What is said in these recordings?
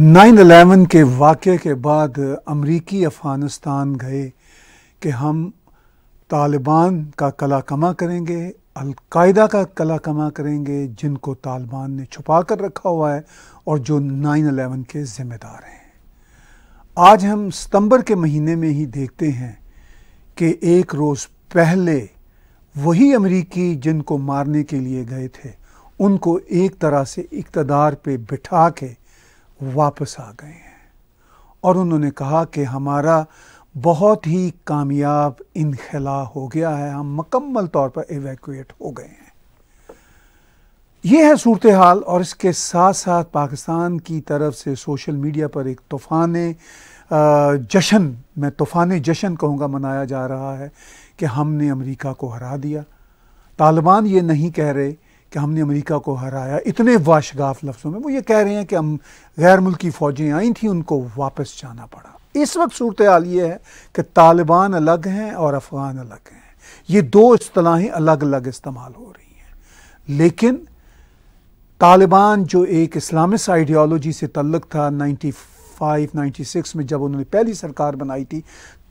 nine eleven के वाक़े के बाद अमरीकी अफ़गानिस्तान गए कि हम तालिबान का कला कमा करेंगे अलकायदा का कला कमा करेंगे जिनको तालिबान ने छुपा कर रखा हुआ है और जो नाइन अलेवन के ज़िम्मेदार हैं आज हम सितंबर के महीने में ही देखते हैं कि एक रोज़ पहले वही अमरीकी जिनको मारने के लिए गए थे उनको एक तरह से इकतदार पे बिठा के वापस आ गए हैं और उन्होंने कहा कि हमारा बहुत ही कामयाब इनखला हो गया है हम मकम्मल तौर पर एवैक्यूएट हो गए हैं यह है सूरत हाल और इसके साथ साथ पाकिस्तान की तरफ से सोशल मीडिया पर एक तूफ़ान जशन मैं तूफ़ान जशन कहूँगा मनाया जा रहा है कि हमने अमेरिका को हरा दिया तालिबान ये नहीं कह रहे कि हमने अमेरिका को हराया इतने वाशगाफ लफ्ज़ों में वो ये कह रहे हैं कि हम गैर मुल्की फ़ौजें आई थी उनको वापस जाना पड़ा इस वक्त सूरत हाल ये है कि तालिबान अलग हैं और अफ़गान अलग हैं ये दो असलाहें अलग अलग इस्तेमाल हो रही हैं लेकिन तालिबान जो एक इस्लामिस आइडियालॉजी से तल्लक था नाइन्टी फाइव नाइन्टी सिक्स में जब उन्होंने पहली सरकार बनाई थी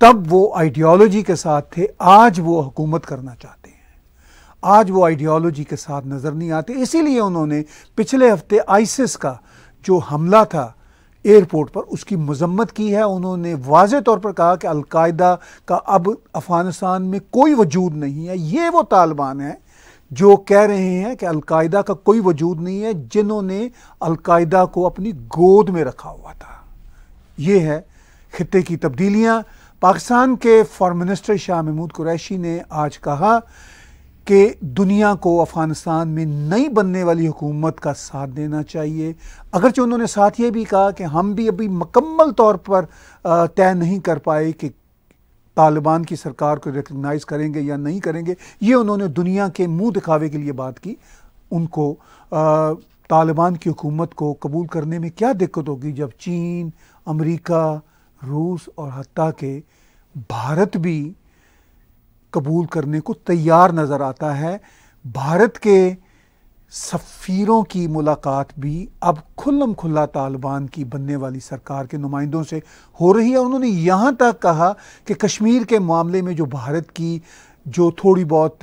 तब वो आइडियालॉजी के साथ थे आज वो हुकूमत करना चाहते आज वो आइडियोलॉजी के साथ नज़र नहीं आते इसीलिए उन्होंने पिछले हफ्ते आइसिस का जो हमला था एयरपोर्ट पर उसकी मजम्मत की है उन्होंने वाज तौर पर कहा कि अलकायदा का अब अफ़गानिस्तान में कोई वजूद नहीं है ये वो तालिबान हैं जो कह रहे हैं कि अलकायदा का कोई वजूद नहीं है जिन्होंने अलकायदा को अपनी गोद में रखा हुआ था ये है खत्े की तब्दीलियाँ पाकिस्तान के फॉरन मिनिस्टर शाह महमूद कुरैशी ने आज कहा कि दुनिया को अफ़गानिस्तान में नई बनने वाली हुकूमत का साथ देना चाहिए अगरचे उन्होंने साथ ये भी कहा कि हम भी अभी मकम्मल तौर पर तय नहीं कर पाए कि तालिबान की सरकार को रिकगनाइज़ करेंगे या नहीं करेंगे ये उन्होंने दुनिया के मुंह दिखावे के लिए बात की उनको तालिबान की हुकूमत को कबूल करने में क्या दिक्कत होगी जब चीन अमरीका रूस और हती के भारत भी कबूल करने को तैयार नज़र आता है भारत के सफ़ीरों की मुलाकात भी अब खुल्लम खुल्ला तालिबान की बनने वाली सरकार के नुमाइंदों से हो रही है उन्होंने यहाँ तक कहा कि कश्मीर के मामले में जो भारत की जो थोड़ी बहुत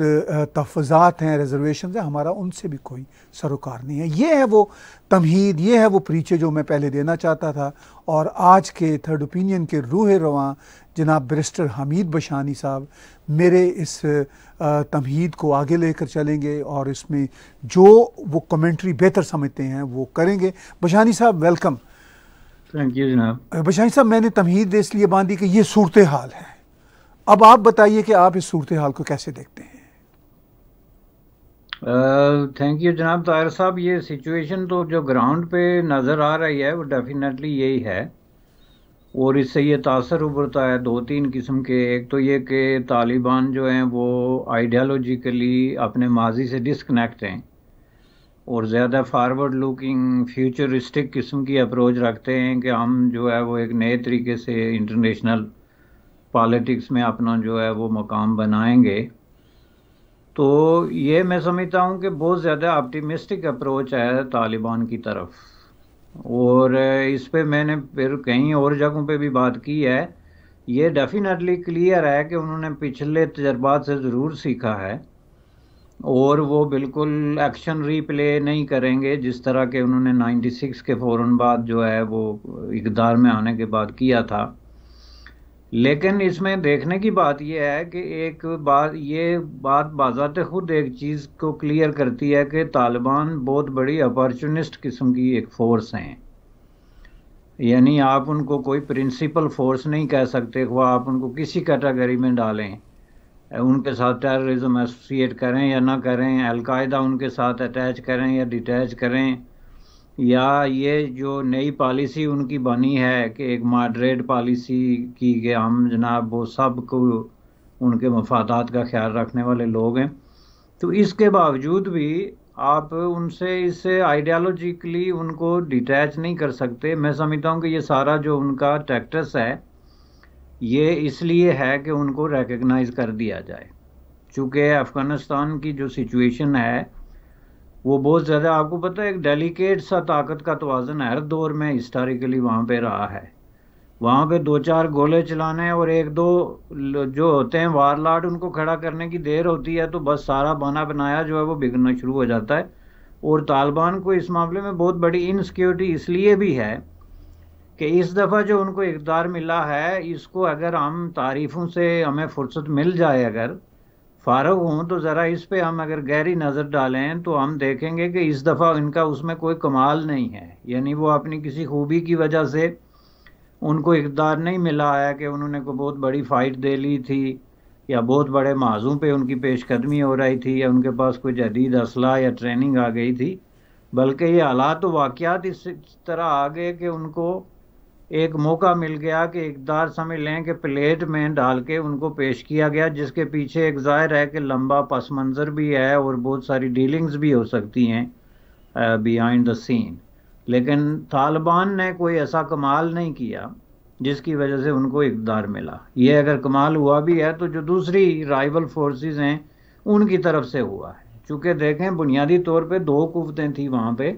तफजात हैं रिजर्वेशन हैं हमारा उनसे भी कोई सरोकार नहीं है ये है वो तमहीद ये है वो परिचय जो मैं पहले देना चाहता था और आज के थर्ड ओपिनियन के रूह रवान जनाब बरिस्टर हमीद बशानी साहब मेरे इस तमहीद को आगे लेकर चलेंगे और इसमें जो वो कमेंट्री बेहतर समझते हैं वो करेंगे बशानी साहब वेलकम थैंक यू जनाब बशानी साहब मैंने तमहीद इसलिए बांधी कि ये सूरत हाल है अब आप बताइए कि आप इस सूरत हाल को कैसे देखते हैं थैंक यू जनाब ताहिर साहब ये सिचुएशन तो जो ग्राउंड पे नज़र आ रही है वो डेफिनेटली यही है और इससे ये तासर उभरता है दो तीन किस्म के एक तो ये कि तालिबान जो हैं वो आइडियालॉजिकली अपने माजी से डिसकनेक्ट हैं और ज़्यादा फारवर्ड लुकिंग फ्यूचरिस्टिक किस्म की अप्रोच रखते हैं कि हम जो है वो एक नए तरीके से इंटरनेशनल पॉलिटिक्स में अपना जो है वो मकाम बनाएंगे तो ये मैं समझता हूँ कि बहुत ज़्यादा ऑप्टिमिस्टिक अप्रोच है तालिबान की तरफ और इस पर मैंने फिर कहीं और जगहों पे भी बात की है ये डेफिनेटली क्लियर है कि उन्होंने पिछले तजर्बात से ज़रूर सीखा है और वो बिल्कुल एक्शन रीप्ले नहीं करेंगे जिस तरह के उन्होंने 96 के फ़ौर बाद जो है वो इकदार में आने के बाद किया था लेकिन इसमें देखने की बात यह है कि एक बात ये बात बाजात खुद एक चीज़ को क्लियर करती है कि तालिबान बहुत बड़ी अपॉर्चुनिस्ट किस्म की एक फ़ोर्स हैं यानी आप उनको कोई प्रिंसिपल फोर्स नहीं कह सकते वह आप उनको किसी कैटेगरी में डालें उनके साथ टेररिज्म एसोसिएट करें या ना करें अलकायदा उनके साथ अटैच करें या डिटैच करें या ये जो नई पॉलिसी उनकी बनी है कि एक मॉडरेट पॉलिसी की कि हम जनाब वो सब को उनके मफादात का ख्याल रखने वाले लोग हैं तो इसके बावजूद भी आप उनसे इस आइडियालॉजिकली उनको डिटैच नहीं कर सकते मैं समझता हूँ कि ये सारा जो उनका ट्रैक्टस है ये इसलिए है कि उनको रिकग्नाइज कर दिया जाए चूँकि अफ़गानिस्तान की जो सिचुएशन है वो बहुत ज़्यादा आपको पता है एक डेलीकेट सा ताकत का तोज़न हर दौर में हिस्टोरिकली वहाँ पे रहा है वहाँ पे दो चार गोले चलाने और एक दो जो होते हैं वारलाट उनको खड़ा करने की देर होती है तो बस सारा बना बनाया जो है वो बिगड़ना शुरू हो जाता है और तालिबान को इस मामले में बहुत बड़ी इनसिक्योरिटी इसलिए भी है कि इस दफ़ा जो उनको इकदार मिला है इसको अगर हम तारीफ़ों से हमें फुर्सत मिल जाए अगर फारग हूँ तो ज़रा इस पे हम अगर गहरी नज़र डालें तो हम देखेंगे कि इस दफ़ा इनका उसमें कोई कमाल नहीं है यानी वो अपनी किसी खूबी की वजह से उनको इकदार नहीं मिला है कि उन्होंने को बहुत बड़ी फ़ाइट दे ली थी या बहुत बड़े माजू पे उनकी पेशकदमी हो रही थी या उनके पास कोई जदीद असला या ट्रेनिंग आ गई थी बल्कि ये हालात तो वाक़ात इस तरह आ गए कि उनको एक मौका मिल गया कि इकदार समझ लें कि प्लेट में डाल के उनको पेश किया गया जिसके पीछे एक ज़ाहिर है कि लंबा पस मंज़र भी है और बहुत सारी डीलिंग्स भी हो सकती हैं बिहाइंड द सीन लेकिन तालिबान ने कोई ऐसा कमाल नहीं किया जिसकी वजह से उनको इकदार मिला ये अगर कमाल हुआ भी है तो जो दूसरी राइवल फोर्सेस हैं उनकी तरफ से हुआ है चूँकि देखें बुनियादी तौर पर दो कुवतें थी वहाँ पर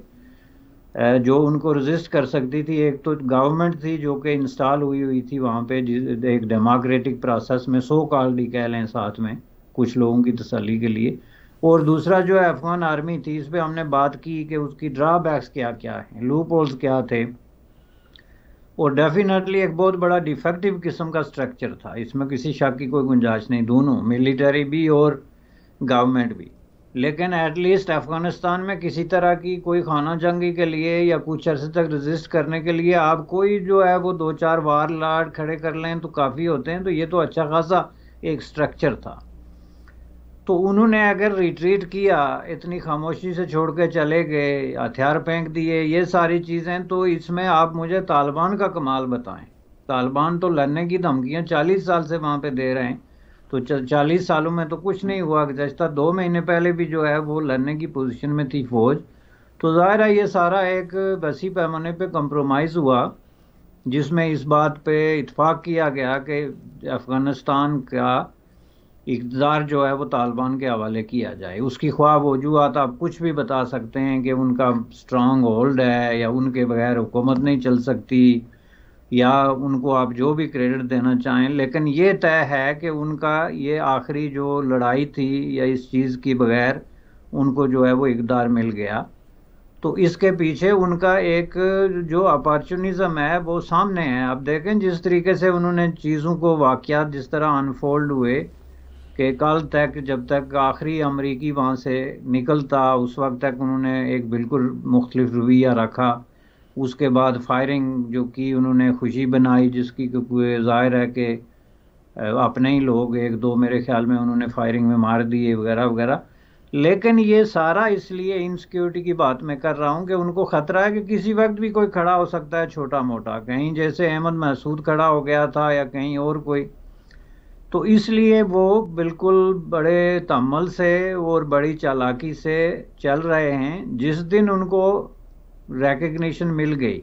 जो उनको रजिस्ट कर सकती थी एक तो गवर्नमेंट थी जो कि इंस्टॉल हुई हुई थी वहाँ पे एक डेमोक्रेटिक प्रोसेस में सो कॉल भी कह लें साथ में कुछ लोगों की तसली के लिए और दूसरा जो अफगान आर्मी थी इस पर हमने बात की कि उसकी ड्राबैक्स क्या क्या हैं लूप होल्स क्या थे और डेफिनेटली एक बहुत बड़ा डिफेक्टिव किस्म का स्ट्रक्चर था इसमें किसी शक की कोई गुंजाइश नहीं दोनों मिलिटरी भी और गवर्नमेंट भी लेकिन एटलीस्ट अफ़गानिस्तान में किसी तरह की कोई खाना जंगी के लिए या कुछ अरसे तक रजिस्ट करने के लिए आप कोई जो है वो दो चार बार लाड खड़े कर लें तो काफ़ी होते हैं तो ये तो अच्छा खासा एक स्ट्रक्चर था तो उन्होंने अगर रिट्रीट किया इतनी खामोशी से छोड़ के चले गए हथियार फेंक दिए ये सारी चीज़ें तो इसमें आप मुझे तालिबान का कमाल बताएं तालिबान तो लड़ने की धमकियां चालीस साल से वहाँ पे दे रहे हैं तो चालीस सालों में तो कुछ नहीं हुआ गुजश्ता दो महीने पहले भी जो है वो लड़ने की पोजीशन में थी फौज तो ज़ाहिर है ये सारा एक वसी पैमाने पे कंप्रोमाइज़ हुआ जिसमें इस बात पे इतफाक़ किया गया कि अफ़गानिस्तान का इकदार जो है वो तालिबान के हवाले किया जाए उसकी ख्वाब वजूहत आप कुछ भी बता सकते हैं कि उनका स्ट्रॉन्ग होल्ड है या उनके बगैर हुकूमत नहीं चल सकती या उनको आप जो भी क्रेडिट देना चाहें लेकिन ये तय है कि उनका ये आखिरी जो लड़ाई थी या इस चीज़ की बगैर उनको जो है वो इकदार मिल गया तो इसके पीछे उनका एक जो अपॉर्चुनिज़म है वो सामने है आप देखें जिस तरीके से उन्होंने चीज़ों को वाक़ात जिस तरह अनफोल्ड हुए कि कल तक जब तक आखिरी अमरीकी वहाँ से निकलता उस वक्त तक उन्होंने एक बिल्कुल मुख्तलिफ रवैया रखा उसके बाद फायरिंग जो की उन्होंने खुशी बनाई जिसकी जाहिर है कि अपने ही लोग एक दो मेरे ख्याल में उन्होंने फायरिंग में मार दिए वगैरह वगैरह लेकिन ये सारा इसलिए इनसिक्योरिटी की बात मैं कर रहा हूँ कि उनको ख़तरा है कि किसी वक्त भी कोई खड़ा हो सकता है छोटा मोटा कहीं जैसे अहमद महसूद खड़ा हो गया था या कहीं और कोई तो इसलिए वो बिल्कुल बड़े तमल से और बड़ी चालाकी से चल रहे हैं जिस दिन उनको रिकग्निशन मिल गई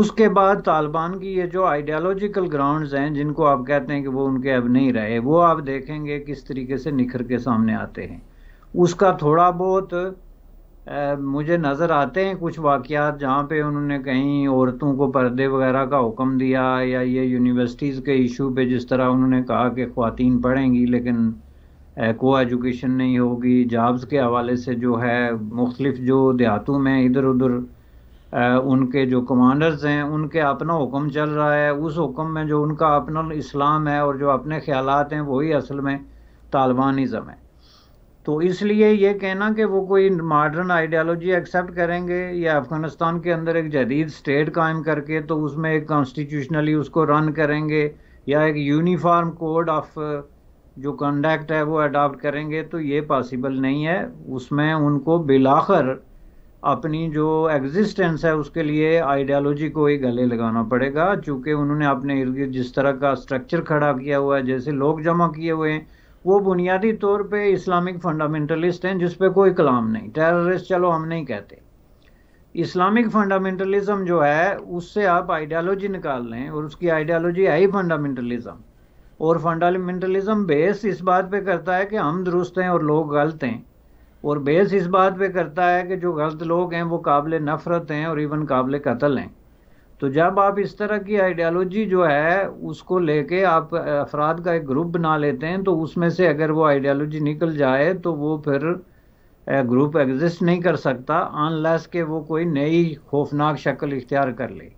उसके बाद तालिबान की ये जो आइडियालॉजिकल ग्राउंड्स हैं जिनको आप कहते हैं कि वो उनके अब नहीं रहे वो आप देखेंगे किस तरीके से निखर के सामने आते हैं उसका थोड़ा बहुत आ, मुझे नज़र आते हैं कुछ वाक़ात जहाँ पे उन्होंने कहीं औरतों को पर्दे वगैरह का हुक्म दिया या ये यूनिवर्सिटीज़ के इशू पे जिस तरह उन्होंने कहा कि खुवान पढ़ेंगी लेकिन को एजुकेशन नहीं होगी जॉब्स के हवाले से जो है मुख्तलिफ जो देहातों में इधर उधर उनके जो कमांडर्स हैं उनके अपना हुक्म चल रहा है उस हुक्म में जो उनका अपना इस्लाम है और जो अपने ख्याल हैं वही असल में तालिबानिज़म है तो इसलिए ये कहना कि वो कोई मॉडर्न आइडियालॉजी एक्सेप्ट करेंगे या अफ़गानिस्तान के अंदर एक जदीद स्टेट कायम करके तो उसमें एक कॉन्स्टिट्यूशनली उसको रन करेंगे या एक यूनिफॉर्म कोड ऑफ़ जो कंडक्ट है वो अडॉप्ट करेंगे तो ये पॉसिबल नहीं है उसमें उनको बिलाखर अपनी जो एग्जिस्टेंस है उसके लिए आइडियालॉजी को ही गले लगाना पड़ेगा चूँकि उन्होंने अपने इर्द गिर्द जिस तरह का स्ट्रक्चर खड़ा किया हुआ है जैसे लोग जमा किए हुए हैं वो बुनियादी तौर पे इस्लामिक फंडामेंटलिस्ट हैं जिस पे कोई कलाम नहीं टेररिस्ट चलो हम नहीं कहते इस्लामिक फंडामेंटलिज्म जो है उससे आप आइडियालॉजी निकाल लें और उसकी आइडियालॉजी है ही फंडामेंटलिज्म और फंडामेंटलिज्म बेस इस बात पे करता है कि हम दुरुस्त हैं और लोग गलत हैं और बेस इस बात पे करता है कि जो गलत लोग हैं वो काबिल नफ़रत हैं और इवन काबिल कत्ल हैं तो जब आप इस तरह की आइडियालॉजी जो है उसको लेके आप अफराद का एक ग्रुप बना लेते हैं तो उसमें से अगर वो आइडियालॉजी निकल जाए तो वो फिर ग्रुप एग्जिस्ट नहीं कर सकता अनलेस के वो कोई नई खौफनाक शक्ल इख्तियार कर ले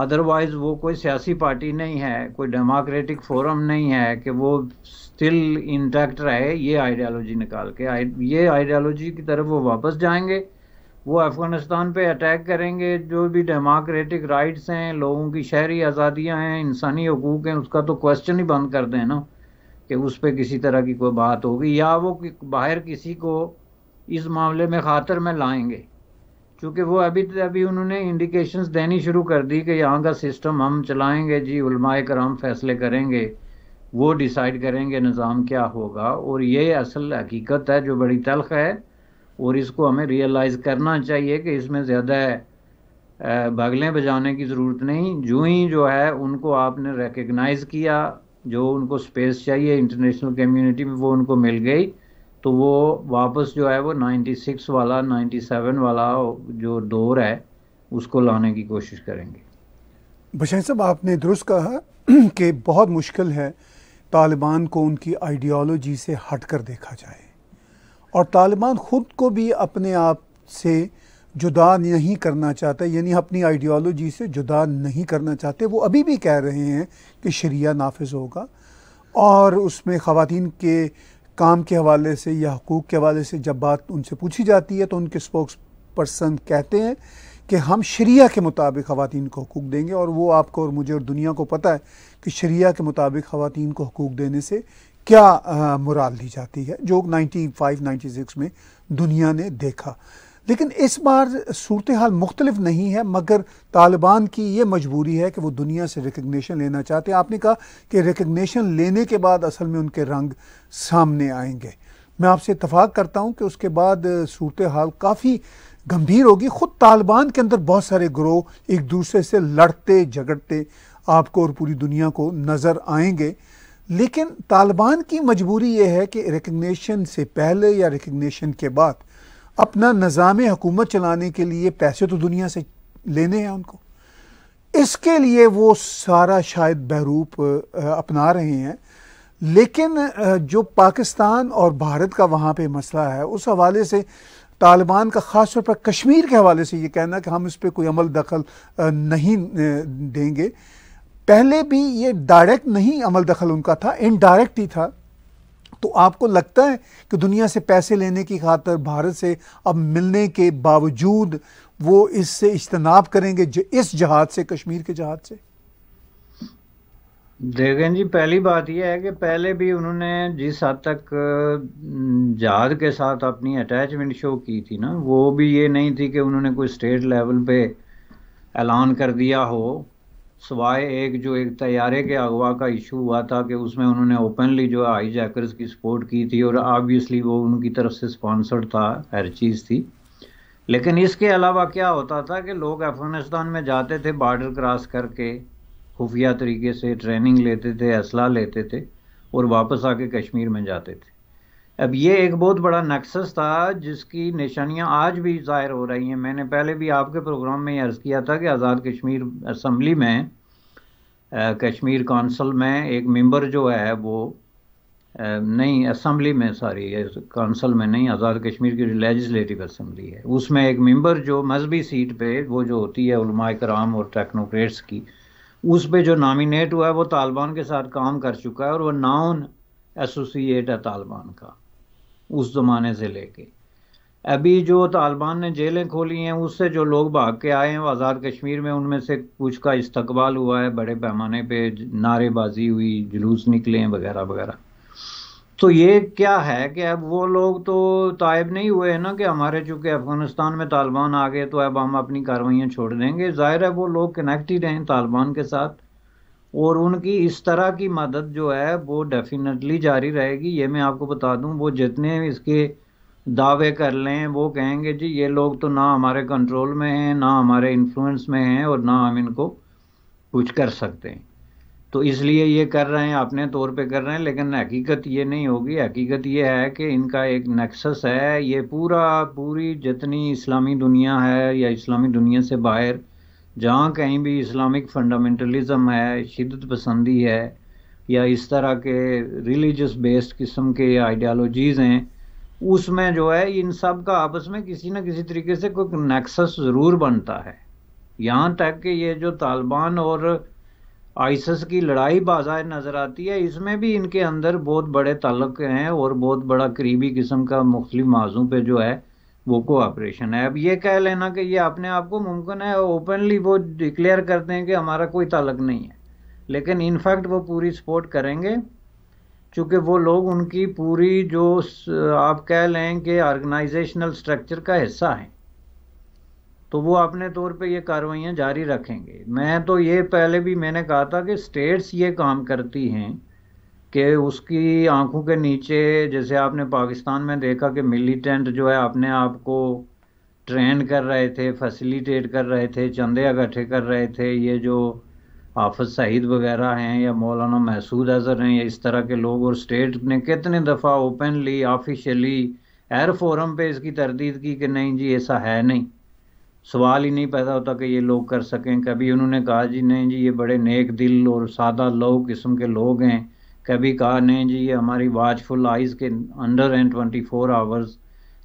अदरवाइज वो कोई सियासी पार्टी नहीं है कोई डेमोक्रेटिक फोरम नहीं है कि वो स्टिल इंटैक्ट रहे ये आइडियालॉजी निकाल के ये आइडियालॉजी की तरफ वो वापस जाएंगे वो अफ़गानिस्तान पे अटैक करेंगे जो भी डेमोक्रेटिक राइट्स हैं लोगों की शहरी आज़ादियाँ हैं इंसानी हकूक़ हैं उसका तो क्वेश्चन ही बंद कर दें ना कि उस पर किसी तरह की कोई बात होगी या वो बाहर किसी को इस मामले में खातर में लाएंगे क्योंकि वो अभी अभी उन्होंने इंडिकेशंस देनी शुरू कर दी कि यहाँ का सिस्टम हम चलाएंगे जी उलमाए कराम फैसले करेंगे वो डिसाइड करेंगे निज़ाम क्या होगा और ये असल हकीकत है जो बड़ी तलख है और इसको हमें रियलाइज़ करना चाहिए कि इसमें ज़्यादा बगलें बजाने की ज़रूरत नहीं जो ही जो है उनको आपने रिकगनाइज़ किया जो उनको स्पेस चाहिए इंटरनेशनल कम्युनिटी में वो उनको मिल गई तो वो वापस जो है वो 96 वाला 97 वाला जो दौर है उसको लाने की कोशिश करेंगे बशर साहब आपने दुरुस्त कहा कि बहुत मुश्किल है तालिबान को उनकी आइडियोलॉजी से हट कर देखा जाए और तालिबान ख़ुद को भी अपने आप से जुदा नहीं करना चाहता यानी अपनी आइडियोलॉजी से जुदा नहीं करना चाहते वो अभी भी कह रहे हैं कि शरिया नाफिज होगा और उसमें ख़वान के काम के हवाले से या हकूक़ के हवाले से जब बात उनसे पूछी जाती है तो उनके स्पोक्स पर्सन कहते हैं कि हम शरिया के मुताबिक ख़वान को हकूक़ देंगे और वो आपको और मुझे और दुनिया को पता है कि शरिया के मुताबिक ख़वान को हकूक़ देने से क्या मुराल दी ली जाती है जो 95, 96 में दुनिया ने देखा लेकिन इस बार सूरत हाल मुख्तलिफ नहीं है मगर तालिबान की ये मजबूरी है कि वो दुनिया से रिकगनीशन लेना चाहते हैं आपने कहा कि रिकगनीशन लेने के बाद असल में उनके रंग सामने आएंगे मैं आपसे इतफाक़ करता हूँ कि उसके बाद सूरत हाल काफ़ी गंभीर होगी ख़ुद तालिबान के अंदर बहुत सारे ग्रोह एक दूसरे से लड़ते झगड़ते आपको और पूरी दुनिया को नज़र आएंगे लेकिन तालिबान की मजबूरी ये है कि रिकगनीशन से पहले या रिकगनीशन के बाद अपना निज़ाम हुकूमत चलाने के लिए पैसे तो दुनिया से लेने हैं उनको इसके लिए वो सारा शायद बहरूप अपना रहे हैं लेकिन जो पाकिस्तान और भारत का वहाँ पे मसला है उस हवाले से तालिबान का ख़ास तौर पर कश्मीर के हवाले से ये कहना कि हम इस पर कोई अमल दखल नहीं देंगे पहले भी ये डायरेक्ट नहीं अमल दखल उनका था इनडायरेक्ट ही था तो आपको लगता है कि दुनिया से पैसे लेने की खातर भारत से अब मिलने के बावजूद वो इससे इज्तनाब करेंगे ज, इस जहाज से कश्मीर के जहाज से देखें जी पहली बात यह है कि पहले भी उन्होंने जिस हद तक जहाज के साथ अपनी अटैचमेंट शो की थी ना वो भी ये नहीं थी कि उन्होंने कोई स्टेट लेवल पे ऐलान कर दिया हो सवाए एक जो एक तैयारे के अगवा का इशू हुआ था कि उसमें उन्होंने ओपनली जो हाई जैकर्स की सपोर्ट की थी और ऑब्वियसली वो उनकी तरफ से स्पॉन्सर्ड था हर चीज़ थी लेकिन इसके अलावा क्या होता था कि लोग अफ़गानिस्तान में जाते थे बॉर्डर क्रॉस करके खुफिया तरीके से ट्रेनिंग लेते थे असला लेते थे और वापस आके कश्मीर में जाते थे अब ये एक बहुत बड़ा नक्सस था जिसकी निशानियां आज भी ज़ाहिर हो रही हैं मैंने पहले भी आपके प्रोग्राम में अर्ज़ किया था कि आज़ाद कश्मीर असम्बली में कश्मीर कौंसल में एक मेंबर जो है वो नहीं असम्बली में सॉरी कौंसल में नहीं आज़ाद कश्मीर की लेजिस्लेटिव असम्बली है उसमें एक मेंबर जो मजहबी सीट पे वो जो होती है उलमा कराम और टेक्नोक्रेट्स की उस पे जो नामिनेट हुआ है वो तालिबान के साथ काम कर चुका है और वह नाउन एसोसिएट है तालिबान का उस ज़माने से लेके अभी जो तालिबान ने जेलें खोली हैं उससे जो लोग भाग के आए हैं वो आज़ाद कश्मीर में उनमें से कुछ का इस्तकबाल हुआ है बड़े पैमाने पे नारेबाजी हुई जुलूस निकले हैं वगैरह वगैरह तो ये क्या है कि अब वो लोग तो तायब नहीं हुए हैं ना कि हमारे चूँकि अफ़गानिस्तान में तालिबान आ गए तो अब हम अपनी कार्रवाइयाँ छोड़ देंगे ज़ाहिर है वो लोग कनेक्ट ही रहें तालिबान के साथ और उनकी इस तरह की मदद जो है वो डेफिनेटली जारी रहेगी ये मैं आपको बता दूं वो जितने इसके दावे कर लें वो कहेंगे जी ये लोग तो ना हमारे कंट्रोल में हैं ना हमारे इन्फ्लुएंस में हैं और ना हम इनको कुछ कर सकते हैं तो इसलिए ये कर रहे हैं अपने तौर पे कर रहे हैं लेकिन हकीकत ये नहीं होगी हकीकत ये है कि इनका एक नेक्सस है ये पूरा पूरी जितनी इस्लामी दुनिया है या इस्लामी दुनिया से बाहर जहाँ कहीं भी इस्लामिक फंडामेंटलिज़म है शिदत पसंदी है या इस तरह के रिलीजस बेस्ड किस्म के आइडियालॉजीज़ हैं उसमें जो है इन सब का आपस में किसी न किसी तरीके से कोई नेक्सस ज़रूर बनता है यहाँ तक कि ये जो तालिबान और आइसस की लड़ाई बाज़ार नज़र आती है इसमें भी इनके अंदर बहुत बड़े ताल्लुक हैं और बहुत बड़ा करीबी किस्म का मुख्तलि मौजों पर जो है वो कोऑपरेशन है अब ये कह लेना कि ये अपने आप को मुमकिन है ओपनली वो डिक्लेयर करते हैं कि हमारा कोई ताल्लुक नहीं है लेकिन इनफैक्ट वो पूरी सपोर्ट करेंगे चूँकि वो लोग उनकी पूरी जो आप कह लें कि ऑर्गेनाइजेशनल स्ट्रक्चर का हिस्सा हैं तो वो अपने तौर पे ये कार्रवाइयाँ जारी रखेंगे मैं तो ये पहले भी मैंने कहा था कि स्टेट्स ये काम करती हैं कि उसकी आंखों के नीचे जैसे आपने पाकिस्तान में देखा कि मिलिटेंट जो है अपने आप को ट्रेन कर रहे थे फैसिलिटेट कर रहे थे चंदे इकट्ठे कर रहे थे ये जो हाफज सईद वगैरह हैं या मौलाना महसूद अजहर हैं या इस तरह के लोग और स्टेट ने कितने दफ़ा ओपनली ऑफिशली एयर फोरम पे इसकी तरदीद की कि नहीं जी ऐसा है नहीं सवाल ही नहीं पैदा होता कि ये लोग कर सकें कभी उन्होंने कहा जी नहीं जी ये बड़े नेक दिल और सादा लो किस्म के लोग हैं कभी कहा नहीं जी ये हमारी वाचफुल आइज़ के अंडर हैं ट्वेंटी फोर आवर्स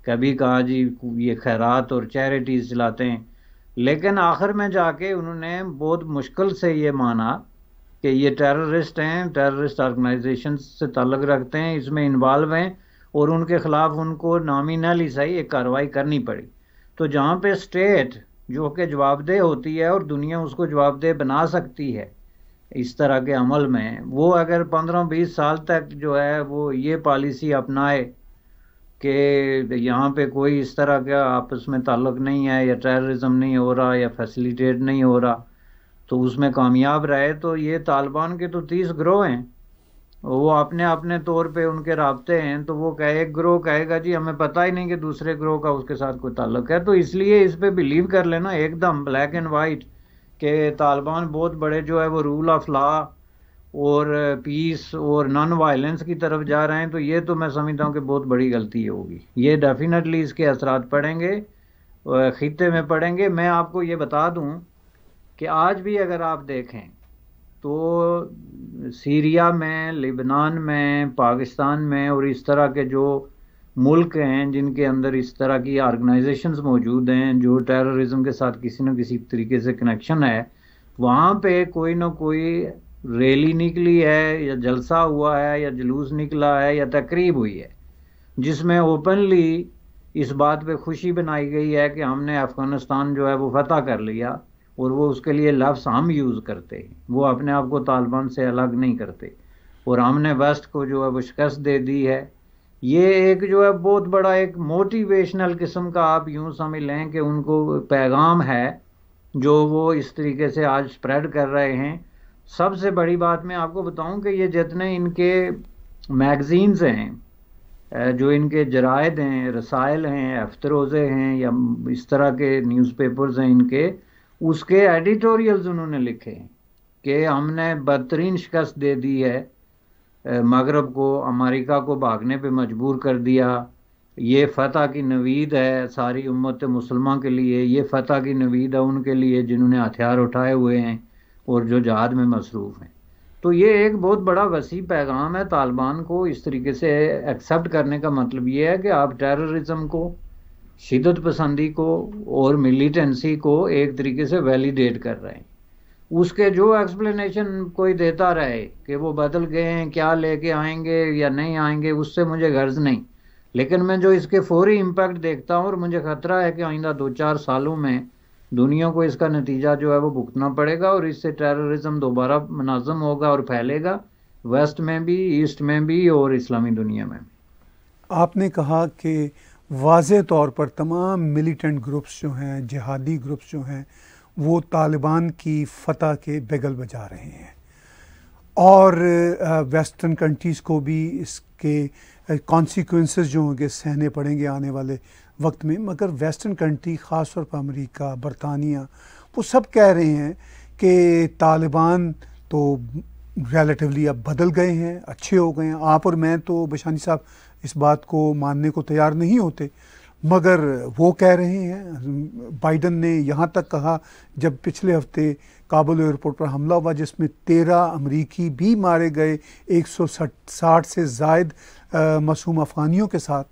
कभी कहा जी ये खैरात और चैरिटीज़ चलाते हैं लेकिन आखिर में जाके उन्होंने बहुत मुश्किल से ये माना कि ये टेररिस्ट हैं टेररिस्ट ऑर्गेनाइजेशन से ताल्लुक़ रखते हैं इसमें इन्वॉल्व हैं और उनके ख़िलाफ़ उनको नामिनली सही एक कार्रवाई करनी पड़ी तो जहाँ पे स्टेट जो कि जवाबदेह होती है और दुनिया उसको जवाबदेह बना सकती है इस तरह के अमल में वो अगर पंद्रह बीस साल तक जो है वो ये पॉलिसी अपनाए कि यहाँ पे कोई इस तरह का आपस में ताल्लुक़ नहीं है या टेररिज्म नहीं हो रहा या फैसिलिटेट नहीं हो रहा तो उसमें कामयाब रहे तो ये तालिबान के तो तीस ग्रोह हैं वो अपने अपने तौर पे उनके रबते हैं तो वो कहे एक ग्रोह कहेगा जी हमें पता ही नहीं कि दूसरे ग्रोह का उसके साथ कोई ताल्लुक है तो इसलिए इस पर बिलीव कर लेना एकदम ब्लैक एंड वाइट कि तालिबान बहुत बड़े जो है वो रूल ऑफ लॉ और पीस uh, और नॉन वायलेंस की तरफ जा रहे हैं तो ये तो मैं समझता हूँ कि बहुत बड़ी गलती होगी ये डेफिनेटली इसके असरा पड़ेंगे uh, ख़त्े में पड़ेंगे मैं आपको ये बता दूँ कि आज भी अगर आप देखें तो सीरिया में लिबनान में पाकिस्तान में और इस तरह के जो मुल्क हैं जिनके अंदर इस तरह की ऑर्गेनाइजेशन मौजूद हैं जो टेररिज्म के साथ किसी न किसी तरीके से कनेक्शन है वहाँ पे कोई ना कोई रैली निकली है या जलसा हुआ है या जुलूस निकला है या तकरीब हुई है जिसमें ओपनली इस बात पे खुशी बनाई गई है कि हमने अफ़गानिस्तान जो है वो फतह कर लिया और वो उसके लिए लफ्स हम यूज़ करते हैं वो अपने आप को तालिबान से अलग नहीं करते और हमने वेस्ट को जो है वो शिकस्त दे दी है ये एक जो है बहुत बड़ा एक मोटिवेशनल किस्म का आप यूं समझ लें कि उनको पैगाम है जो वो इस तरीके से आज स्प्रेड कर रहे हैं सबसे बड़ी बात मैं आपको बताऊं कि ये जितने इनके मैगज़ीन्स हैं जो इनके जरायद हैं रसायल हैं अफ्तरोज़े हैं या इस तरह के न्यूज़पेपर्स हैं इनके उसके एडिटोरियल्स उन्होंने लिखे हैं कि हमने बदतरीन शिकस्त दे दी है मगरब को अमेरिका को भागने पे मजबूर कर दिया ये फतेह की नवीद है सारी उम्मत मुसलमान के लिए ये फतेह की नवीद है उनके लिए जिन्होंने हथियार उठाए हुए हैं और जो जहाद में मसरूफ़ हैं तो ये एक बहुत बड़ा वसी पैगाम है तालिबान को इस तरीके से एक्सेप्ट करने का मतलब ये है कि आप टेररिज्म को शिदत पसंदी को और मिलिटेंसी को एक तरीके से वैलिडेट कर रहे हैं उसके जो एक्सप्लेनेशन कोई देता रहे कि वो बदल गए हैं क्या लेके आएंगे या नहीं आएंगे उससे मुझे गर्ज नहीं लेकिन मैं जो इसके फौरी इम्पैक्ट देखता हूँ और मुझे खतरा है कि आइंदा दो चार सालों में दुनिया को इसका नतीजा जो है वो भुगतना पड़ेगा और इससे टेररिज्म दोबारा मुनाजम होगा और फैलेगा वेस्ट में भी ईस्ट में भी और इस्लामी दुनिया में भी आपने कहा कि वाज तौर पर तमाम मिलिटेंट ग्रुप्स जो हैं जिहादी ग्रुप्स जो हैं वो तालिबान की फतह के बगल बजा रहे हैं और वेस्टर्न कंट्रीज़ को भी इसके कॉन्सिक्वेंस जो होंगे सहने पड़ेंगे आने वाले वक्त में मगर वेस्टर्न कंट्री ख़ास तौर पर अमरीका बरतानिया वो सब कह रहे हैं कि तालिबान तो रिलेटिवली अब बदल गए हैं अच्छे हो गए हैं आप और मैं तो बशानी साहब इस बात को मानने को तैयार नहीं होते मगर वो कह रहे हैं बाइडन ने यहाँ तक कहा जब पिछले हफ्ते काबुल एयरपोर्ट पर हमला हुआ जिसमें तेरह अमरीकी भी मारे गए एक सौ साठ से जायद मासूम अफगानियों के साथ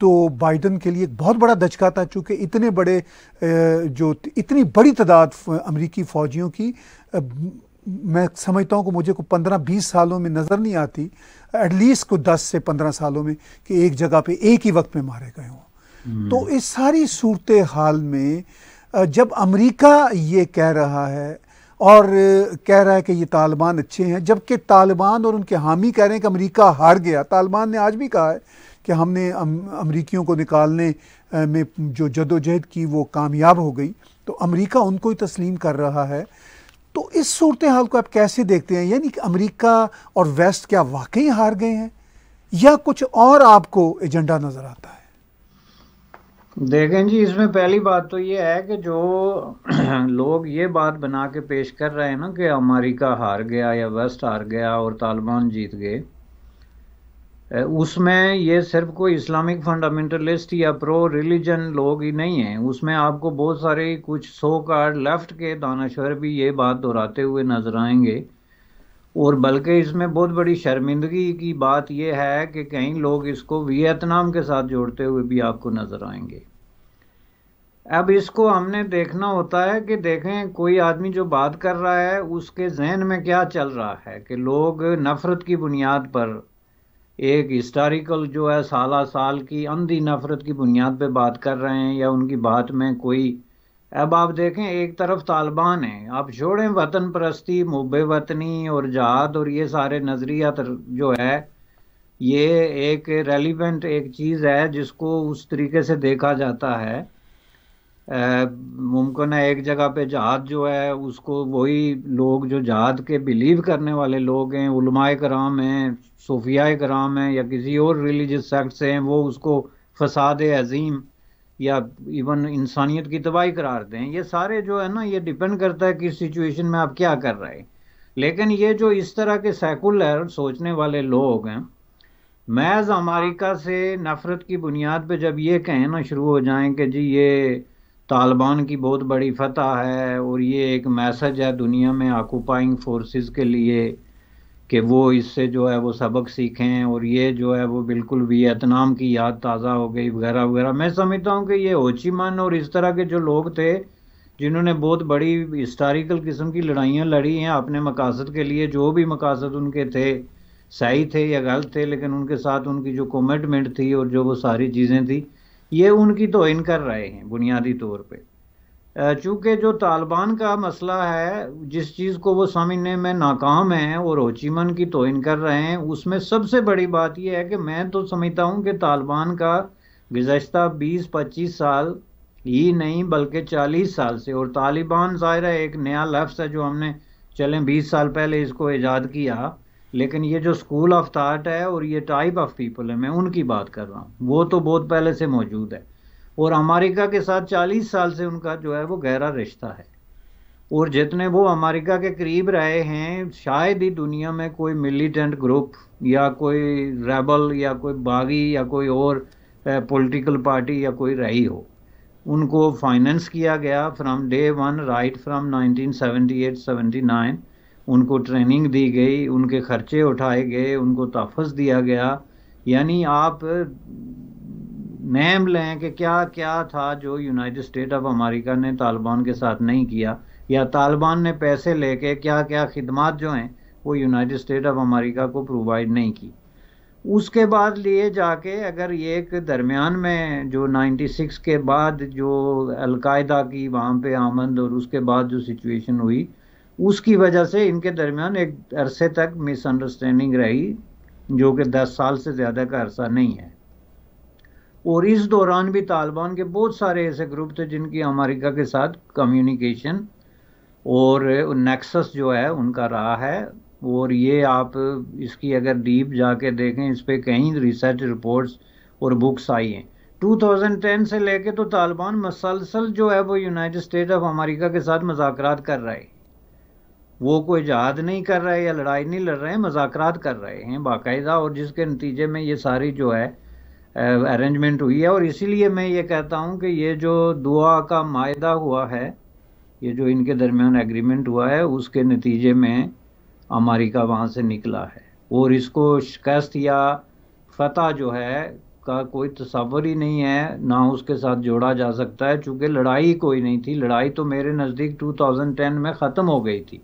तो बाइडन के लिए एक बहुत बड़ा धचका था चूँकि इतने बड़े जो इतनी बड़ी तादाद अमरीकी फ़ौजियों की मैं समझता हूँ कि मुझे को पंद्रह बीस सालों में नज़र नहीं आती एटलीस्ट को दस से पंद्रह सालों में कि एक जगह पे एक ही वक्त में मारे गए हों तो इस सारी सूरत हाल में जब अमेरिका ये कह रहा है और कह रहा है कि ये तालिबान अच्छे हैं जबकि तालिबान और उनके हामी कह रहे हैं कि अमेरिका हार गया तालिबान ने आज भी कहा है कि हमने अमरीकियों को निकालने में जो जदोजहद की वो कामयाब हो गई तो अमरीका उनको ही तस्लीम कर रहा है तो इस सूरत हाल को आप कैसे देखते हैं यानी कि अमरीका और वेस्ट क्या वाकई हार गए हैं या कुछ और आपको एजेंडा नज़र आता है देखें जी इसमें पहली बात तो ये है कि जो लोग ये बात बना के पेश कर रहे हैं ना कि अमेरिका हार गया या वेस्ट हार गया और तालिबान जीत गए उसमें ये सिर्फ कोई इस्लामिक फंडामेंटलिस्ट या प्रो रिलीजन लोग ही नहीं हैं उसमें आपको बहुत सारे कुछ सो कार्ड लेफ्ट के दानाश्वर भी ये बात दोहराते हुए नजर आएंगे और बल्कि इसमें बहुत बड़ी शर्मिंदगी की बात यह है कि कई लोग इसको वियतनाम के साथ जोड़ते हुए भी आपको नज़र आएंगे अब इसको हमने देखना होता है कि देखें कोई आदमी जो बात कर रहा है उसके जहन में क्या चल रहा है कि लोग नफ़रत की बुनियाद पर एक हिस्टारिकल जो है साला साल की अंधी नफ़रत की बुनियाद पर बात कर रहे हैं या उनकी बात में कोई अब आप देखें एक तरफ तालिबान है आप छोड़ें वतन परस्ती मुब वतनी और जहाद और ये सारे नज़रियात जो है ये एक रेलिवेंट एक चीज़ है जिसको उस तरीके से देखा जाता है मुमकिन है एक जगह पे जहाद जो है उसको वही लोग जो जहाद के बिलीव करने वाले लोग हैं उलमाए कराम हैं सूफिया कराम हैं या किसी और रिलीजियस सेक्ट से हैं वो उसको फसाद अजीम या इवन इंसानियत की तबाही करार दें ये सारे जो है ना ये डिपेंड करता है कि सिचुएशन में आप क्या कर रहे हैं लेकिन ये जो इस तरह के सेकुलर सोचने वाले लोग हैं मैज़ अमेरिका से नफ़रत की बुनियाद पे जब ये कहना शुरू हो जाएं कि जी ये तालिबान की बहुत बड़ी फतह है और ये एक मैसेज है दुनिया में आकुपाइंग फोर्सेस के लिए कि वो इससे जो है वो सबक सीखें और ये जो है वो बिल्कुल वियतनाम की याद ताज़ा हो गई वगैरह वगैरह मैं समझता हूँ कि ये ओचीमन और इस तरह के जो लोग थे जिन्होंने बहुत बड़ी हिस्टारिकल किस्म की लड़ाइयाँ लड़ी हैं अपने मकासद के लिए जो भी मकासद उनके थे सही थे या गलत थे लेकिन उनके साथ उनकी जो कमिटमेंट थी और जो वो सारी चीज़ें थी ये उनकी तो इन कर रहे हैं बुनियादी तौर पर चूँकि जो तालिबान का मसला है जिस चीज़ को वो समझने में नाकाम है और होचीमन की तोहन कर रहे हैं उसमें सबसे बड़ी बात यह है कि मैं तो समझता हूँ कि तालिबान का गुज्त 20-25 साल ही नहीं बल्कि 40 साल से और तालिबान ज़ाहिर है एक नया लफ्स है जो हमने चलें 20 साल पहले इसको ईजाद किया लेकिन ये जो स्कूल ऑफ थाट है और ये टाइप ऑफ पीपल है मैं उनकी बात कर रहा हूँ वो तो बहुत पहले से मौजूद है और अमेरिका के साथ 40 साल से उनका जो है वो गहरा रिश्ता है और जितने वो अमेरिका के करीब रहे हैं शायद ही दुनिया में कोई मिलिटेंट ग्रुप या कोई रेबल या कोई बागी या कोई और पॉलिटिकल पार्टी या कोई रही हो उनको फाइनेंस किया गया from day one right from 1978-79 उनको ट्रेनिंग दी गई उनके खर्चे उठाए गए उनको तहफ़ दिया गया यानी आप नेम लें कि क्या क्या था जो यूनाइटेड स्टेट ऑफ अमेरिका ने तालिबान के साथ नहीं किया या तालिबान ने पैसे लेके क्या क्या खिदमत जो हैं वो यूनाइटेड स्टेट ऑफ अमेरिका को प्रोवाइड नहीं की उसके बाद लिए जाके अगर ये एक दरमियान में जो 96 के बाद जो अलकायदा की वहाँ पे आमद और उसके बाद जो सिचुएशन हुई उसकी वजह से इनके दरमियान एक अरसे तक मिसअंडरस्टैंडिंग रही जो कि 10 साल से ज़्यादा का अरसा नहीं है और इस दौरान भी तालिबान के बहुत सारे ऐसे ग्रुप थे जिनकी अमेरिका के साथ कम्युनिकेशन और नेक्सस जो है उनका रहा है और ये आप इसकी अगर डीप जाके देखें इस पर कई रिसर्च रिपोर्ट्स और बुक्स आई हैं 2010 से लेके तो तालिबान मसलसल जो है वो यूनाइटेड स्टेट ऑफ अमेरिका के साथ मजाक कर रहे वो कोई जहाद नहीं कर रहे या लड़ाई नहीं लड़ रहे हैं मजाक कर रहे हैं बाकायदा और जिसके नतीजे में ये सारी जो है अरेंजमेंट हुई है और इसीलिए मैं ये कहता हूँ कि ये जो दुआ का मायदा हुआ है ये जो इनके दरमियान एग्रीमेंट हुआ है उसके नतीजे में अमेरिका वहाँ से निकला है और इसको शिकस्त या फतह जो है का कोई तस्वर ही नहीं है ना उसके साथ जोड़ा जा सकता है चूँकि लड़ाई कोई नहीं थी लड़ाई तो मेरे नज़दीक 2010 में ख़त्म हो गई थी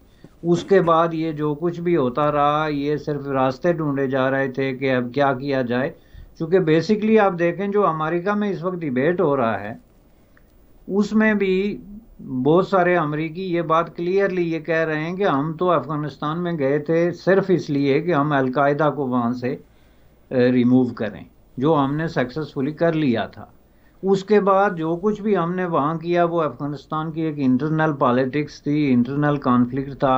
उसके बाद ये जो कुछ भी होता रहा ये सिर्फ रास्ते ढूंढे जा रहे थे कि अब क्या किया जाए चूँकि बेसिकली आप देखें जो अमेरिका में इस वक्त डिबेट हो रहा है उसमें भी बहुत सारे अमरीकी ये बात क्लियरली ये कह रहे हैं कि हम तो अफ़गानिस्तान में गए थे सिर्फ इसलिए कि हम अलकायदा को वहाँ से रिमूव करें जो हमने सक्सेसफुली कर लिया था उसके बाद जो कुछ भी हमने वहाँ किया वो अफ़गानिस्तान की एक इंटरनल पॉलिटिक्स थी इंटरनल कॉन्फ्लिक्ट था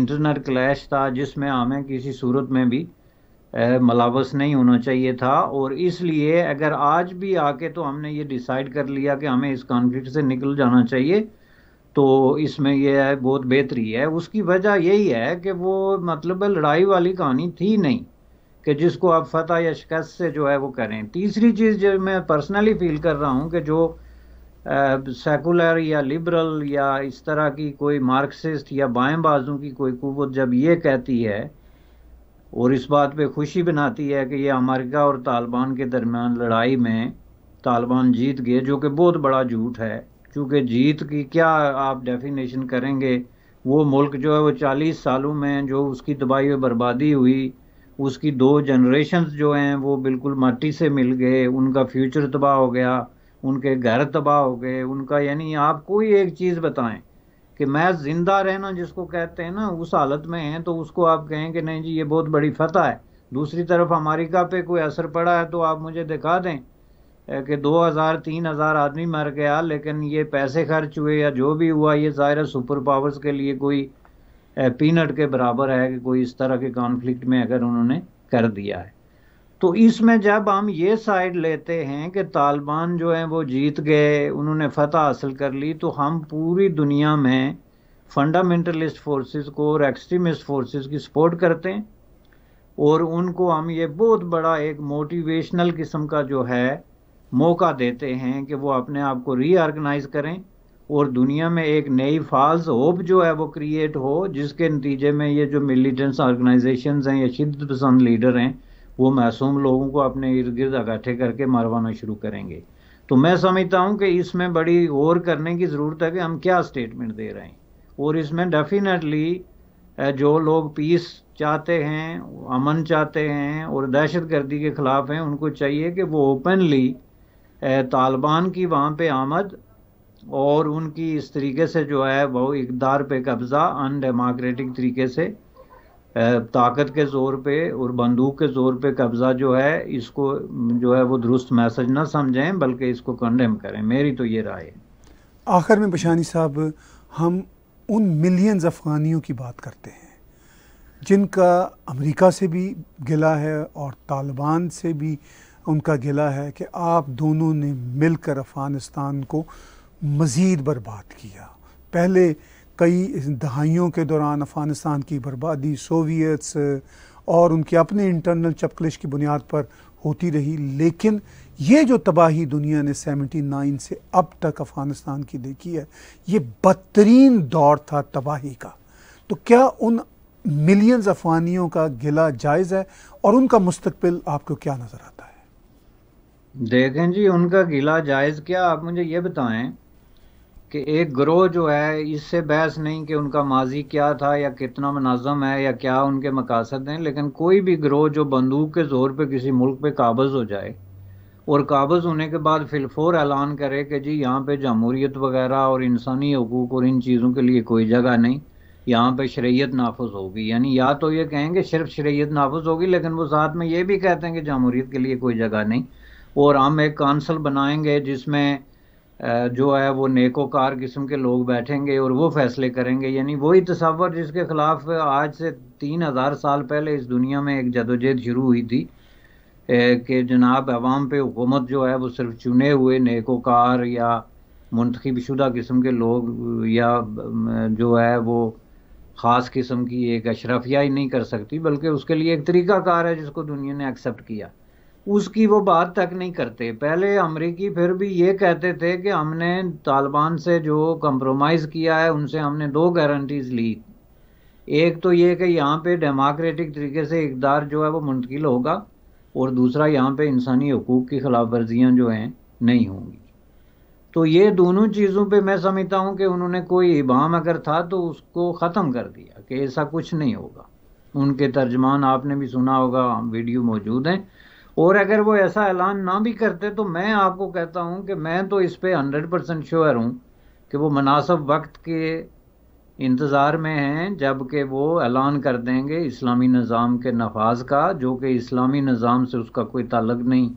इंटरनल क्लैश था जिसमें हमें किसी सूरत में भी मलावस नहीं होना चाहिए था और इसलिए अगर आज भी आके तो हमने ये डिसाइड कर लिया कि हमें इस कॉन्फ्लिक्ट से निकल जाना चाहिए तो इसमें यह है बहुत बेहतरी है उसकी वजह यही है कि वो मतलब लड़ाई वाली कहानी थी नहीं कि जिसको आप फतेह या शिकस्त से जो है वो करें तीसरी चीज़ जो मैं पर्सनली फील कर रहा हूँ कि जो सेकुलर या लिबरल या इस तरह की कोई मार्क्सिस्ट या बाएं बाजू की कोई कुत जब ये कहती है और इस बात पे खुशी बनाती है कि ये अमेरिका और तालिबान के दरमियान लड़ाई में तालिबान जीत गए जो कि बहुत बड़ा झूठ है क्योंकि जीत की क्या आप डेफिनेशन करेंगे वो मुल्क जो है वो चालीस सालों में जो उसकी तबाही और बर्बादी हुई उसकी दो जनरेशन जो हैं वो बिल्कुल माटी से मिल गए उनका फ्यूचर तबाह हो गया उनके घर तबाह हो गए उनका यानी आप कोई एक चीज़ बताएं कि मैं जिंदा रहना जिसको कहते हैं ना उस हालत में है तो उसको आप कहें कि नहीं जी ये बहुत बड़ी फतह है दूसरी तरफ अमेरिका पे कोई असर पड़ा है तो आप मुझे दिखा दें कि दो हज़ार तीन हज़ार आदमी मर गया लेकिन ये पैसे खर्च हुए या जो भी हुआ ये ज़ाहिर सुपर पावर्स के लिए कोई पीनट के बराबर है कि कोई इस तरह के कॉन्फ्लिक्ट में अगर उन्होंने कर दिया है तो इसमें जब हम ये साइड लेते हैं कि तालिबान जो हैं वो जीत गए उन्होंने फतह हासिल कर ली तो हम पूरी दुनिया में फंडामेंटलिस्ट फोर्सेस को और एक्सट्रीमिस्ट फोर्सेस की सपोर्ट करते हैं और उनको हम ये बहुत बड़ा एक मोटिवेशनल किस्म का जो है मौका देते हैं कि वो अपने आप को रीऑर्गेनाइज करें और दुनिया में एक नई फॉल्स होप जो है वो क्रिएट हो जिसके नतीजे में ये जो मिलिटेंट्स ऑर्गेनाइजेशंस हैं या शिद्दत पसंद लीडर हैं वो मासूम लोगों को अपने इर्द गिर्द इकट्ठे करके मरवाना शुरू करेंगे तो मैं समझता हूँ कि इसमें बड़ी गौर करने की ज़रूरत है कि हम क्या स्टेटमेंट दे रहे हैं और इसमें डेफिनेटली जो लोग पीस चाहते हैं अमन चाहते हैं और दहशत गर्दी के ख़िलाफ़ हैं उनको चाहिए कि वो ओपनली तालिबान की वहाँ पे आमद और उनकी इस तरीके से जो है वो इकदार पे कब्ज़ा अनडेमोक्रेटिक तरीके से ताकत के ज़ोर पे और बंदूक के ज़ोर पे कब्ज़ा जो है इसको जो है वो दुरुस्त मैसेज ना समझें बल्कि इसको कंडेम करें मेरी तो ये राय है आखिर में बशानी साहब हम उन मिलियंस अफ़गानियों की बात करते हैं जिनका अमेरिका से भी गिला है और तालिबान से भी उनका गिला है कि आप दोनों ने मिलकर अफ़गानिस्तान को मज़ीद बर्बाद किया पहले कई दहाइयों के दौरान अफ़गानिस्तान की बर्बादी सोवियत्स और उनके अपने इंटरनल चपकलिश की बुनियाद पर होती रही लेकिन ये जो तबाही दुनिया ने 79 से अब तक अफ़गानिस्तान की देखी है ये बदतरीन दौर था तबाही का तो क्या उन मिलियंस अफगानियों का गिला जायज़ है और उनका मुस्तबिल आपको क्या नज़र आता है देखें जी उनका गिला जायज़ क्या आप मुझे ये बताएं कि एक ग्रोह जो है इससे बहस नहीं कि उनका माजी क्या था या कितना मुनाजम है या क्या उनके मकासद हैं लेकिन कोई भी ग्रोह जो बंदूक के ज़ोर पे किसी मुल्क पे काबज़ हो जाए और काबज़ होने के बाद फिलफोर ऐलान करे कि जी यहाँ पे जमहूरियत वगैरह और इंसानी हकूक़ और इन चीज़ों के लिए कोई जगह नहीं यहाँ पे शरीयत नाफज होगी यानी या तो ये कहेंगे सिर्फ शरीयत नाफज होगी लेकिन वो साथ में ये भी कहते हैं कि जमहूरियत के लिए कोई जगह नहीं और हम एक काउंसिल बनाएंगे जिसमें जो है वो नेकोकार किस्म के लोग बैठेंगे और वो फैसले करेंगे यानी वही तस्वर जिसके ख़िलाफ़ आज से तीन हज़ार साल पहले इस दुनिया में एक जदोजहद शुरू हुई थी कि जनाब अवाम पे हुकूमत जो है वो सिर्फ चुने हुए नेकोकार या मुंतखब शुदा किस्म के लोग या जो है वो ख़ास किस्म की एक अशरफिया ही नहीं कर सकती बल्कि उसके लिए एक तरीक़ाकार है जिसको दुनिया ने एक्सेप्ट किया उसकी वो बात तक नहीं करते पहले अमरीकी फिर भी ये कहते थे कि हमने तालिबान से जो कंप्रोमाइज़ किया है उनसे हमने दो गारंटीज़ ली एक तो ये कि यहाँ पे डेमोक्रेटिक तरीके से इकदार जो है वो मुंतकिल होगा और दूसरा यहाँ पे इंसानी हकूक़ की खिलाफ वर्जियाँ जो हैं नहीं होंगी तो ये दोनों चीज़ों पे मैं समझता हूँ कि उन्होंने कोई इबाम अगर था तो उसको ख़त्म कर दिया कि ऐसा कुछ नहीं होगा उनके तर्जमान आपने भी सुना होगा वीडियो मौजूद हैं और अगर वो ऐसा ऐलान ना भी करते तो मैं आपको कहता हूँ कि मैं तो इस पर हंड्रेड परसेंट श्योर हूँ कि वो मुनासब वक्त के इंतज़ार में हैं जबकि वो ऐलान कर देंगे इस्लामी निज़ाम के नफाज का जो कि इस्लामी निज़ाम से उसका कोई ताल्लक नहीं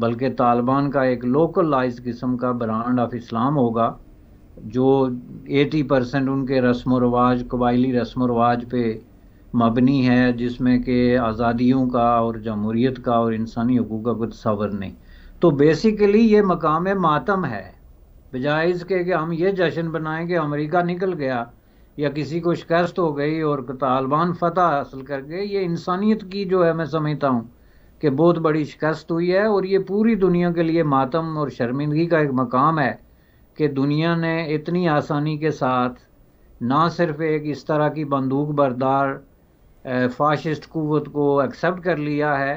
बल्कि तालिबान का एक लोकलाइज किस्म का ब्रांड ऑफ इस्लाम होगा जो 80 परसेंट उनके रस्म व रवाज कबायली रस्म व रवाज पे मबनी है जिसमें कि आज़ादियों का और जमहूरीत का और इंसानी हकूक़ का कुछ सवर नहीं तो बेसिकली ये मकाम मातम है बजाय इसके कि हम ये जश्न बनाएं कि अमरीका निकल गया या किसी को शिकस्त हो गई और तालिबान फतह हासिल कर गए ये इंसानियत की जो है मैं समझता हूँ कि बहुत बड़ी शिकस्त हुई है और ये पूरी दुनिया के लिए मातम और शर्मिंदगी का एक मकाम है कि दुनिया ने इतनी आसानी के साथ ना सिर्फ एक इस तरह की बंदूक बरदार फाशिस्ट कुत को एक्सेप्ट कर लिया है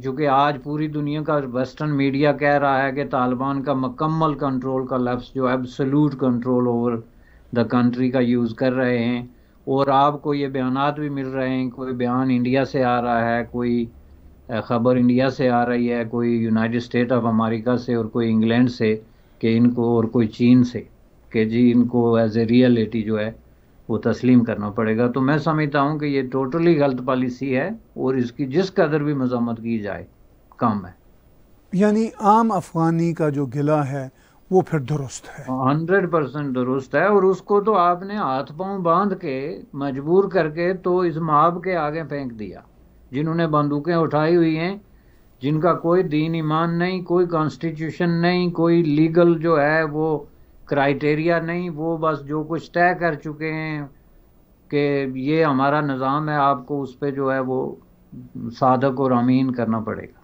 क्योंकि आज पूरी दुनिया का वेस्टर्न मीडिया कह रहा है कि तालिबान का मकम्मल कंट्रोल का लफ्स जो absolute control over the country का यूज़ कर रहे हैं और आपको ये बयान भी मिल रहे हैं कोई बयान इंडिया से आ रहा है कोई ख़बर इंडिया से आ रही है कोई यूनाइटेड स्टेट ऑफ अमेरिका से और कोई इंग्लैंड से कि इनको और कोई चीन से कि जी इनको एज ए रियलिटी जो है वो तस्लीम करना पड़ेगा तो मैं समझता हूँ कि ये टोटली गलत पॉलिसी है और इसकी जिस कदर भी मजम्मत की जाए कम है यानी आम अफगानी का जो गिला है वो फिर दुरुस्त है हंड्रेड परसेंट दुरुस्त है और उसको तो आपने हाथ पाँव बांध के मजबूर करके तो इस माहब के आगे फेंक दिया जिन्होंने बंदूकें उठाई हुई हैं जिनका कोई दीन ईमान नहीं कोई कॉन्स्टिट्यूशन नहीं कोई लीगल जो है वो क्राइटेरिया नहीं वो बस जो कुछ तय कर चुके हैं कि ये हमारा निज़ाम है आपको उस पर जो है वो साधक और अमीन करना पड़ेगा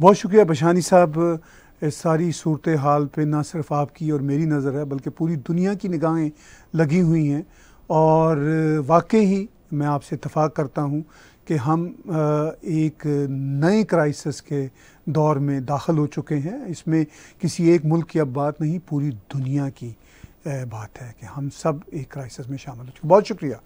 बहुत शुक्रिया बशानी साहब इस सारी सूरत हाल पे ना सिर्फ आपकी और मेरी नज़र है बल्कि पूरी दुनिया की निगाहें लगी हुई हैं और वाकई ही मैं आपसे इतफ़ाक़ करता हूँ कि हम एक नए क्राइसिस के दौर में दाखिल हो चुके हैं इसमें किसी एक मुल्क की अब बात नहीं पूरी दुनिया की बात है कि हम सब एक क्राइसिस में शामिल हो चुके बहुत शुक्रिया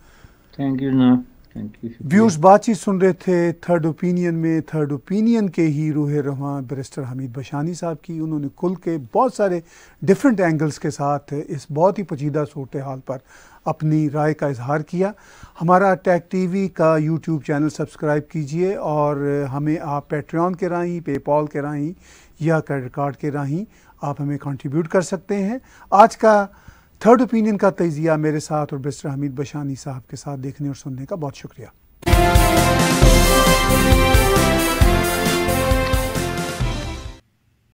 थैंक यू ना व्यूज बातचीत सुन रहे थे थर्ड ओपिनियन में थर्ड ओपिनियन के ही रूह रवान बैरिस्टर हमीद बशानी साहब की उन्होंने कुल के बहुत सारे डिफरेंट एंगल्स के साथ इस बहुत ही पचीदा सूरत हाल पर अपनी राय का इजहार किया हमारा टैग टीवी का यूट्यूब चैनल सब्सक्राइब कीजिए और हमें आप पेट्रियन के राही पेपॉल के राही या क्रेडिट कार्ड के राहीं आप हमें कंट्रीब्यूट कर सकते हैं आज का थर्ड ओपिनियन का तजिया मेरे साथ और बिस्टर हमीद बशानी साहब के साथ देखने और सुनने का बहुत शुक्रिया